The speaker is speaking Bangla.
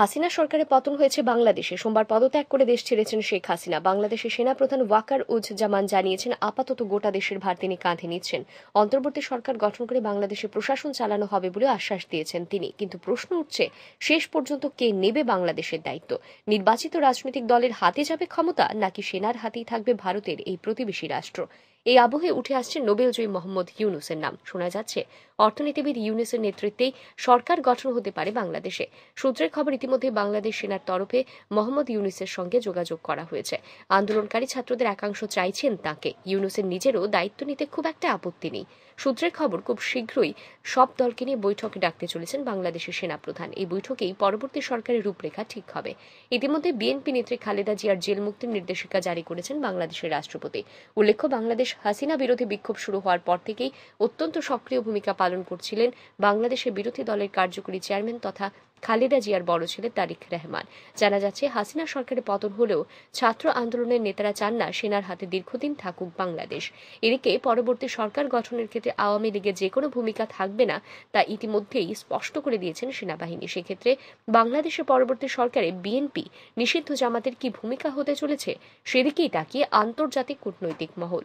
হাসিনা সরকারের পতন হয়েছে বাংলাদেশে সোমবার পদত্যাগ করে দেশ ছেড়েছেন শেখ হাসিনা বাংলাদেশের সেনাপ্রধান ওয়াকার উজ জামান জানিয়েছেন আপাতত গোটা দেশের ভার তিনি কাঁধে নিচ্ছেন অন্তর্বর্তী সরকার গঠন করে বাংলাদেশে প্রশাসন চালানো হবে বলে আশ্বাস দিয়েছেন তিনি কিন্তু প্রশ্ন উঠছে শেষ পর্যন্ত কে নেবে বাংলাদেশের দায়িত্ব নির্বাচিত রাজনৈতিক দলের হাতে যাবে ক্ষমতা নাকি সেনার হাতেই থাকবে ভারতের এই প্রতিবেশী রাষ্ট্র এই আবহে উঠে আসছে নোবেলজয়ী মোহাম্মদ ইউনুসের নাম শোনা যাচ্ছে অর্থনীতিবিদ ইউনুসের নেতৃত্বেই সরকার গঠন হতে পারে বাংলাদেশে সূত্রের খবর ইতিমধ্যে বাংলাদেশ সেনার তরফে মোহাম্মদ ইউনুসের সঙ্গে যোগাযোগ করা হয়েছে আন্দোলনকারী ছাত্রদের একাংশ চাইছেন তাকে ইউনুসের নিজেরও দায়িত্ব নিতে খুব একটা আপত্তি নেই সূত্রের খবর খুব শীঘ্রই সব দলকে নিয়ে বৈঠকে ডাকতে চলেছেন বাংলাদেশের সেনাপ্রধান এই বৈঠকেই পরবর্তী সরকারের রূপরেখা ঠিক হবে ইতিমধ্যে বিএনপি নেত্রী খালেদা জিয়ার জেল মুক্তির নির্দেশিকা জারি করেছেন বাংলাদেশের রাষ্ট্রপতি উল্লেখ্য বাংলাদেশ হাসিনা বিরোধী বিক্ষোভ শুরু হওয়ার পর থেকেই অত্যন্ত সক্রিয় ভূমিকা পালন করছিলেন বাংলাদেশের বিরোধী দলের কার্যকরী চেয়ারম্যান তথা খালেদা জিয়ার বড় ছেলে তারিক রহমান জানা যাচ্ছে হাসিনা সরকারের পতন হলেও ছাত্র আন্দোলনের নেতারা চান না সেনার হাতে দীর্ঘদিন থাকুক বাংলাদেশ এদিকে পরবর্তী সরকার গঠনের ক্ষেত্রে আওয়ামী লীগের যে কোনো ভূমিকা থাকবে না তা ইতিমধ্যেই স্পষ্ট করে দিয়েছেন সেনাবাহিনী সেক্ষেত্রে বাংলাদেশের পরবর্তী সরকারে বিএনপি নিষিদ্ধ জামাতের কি ভূমিকা হতে চলেছে সেদিকেই তাকিয়ে আন্তর্জাতিক কূটনৈতিক মহল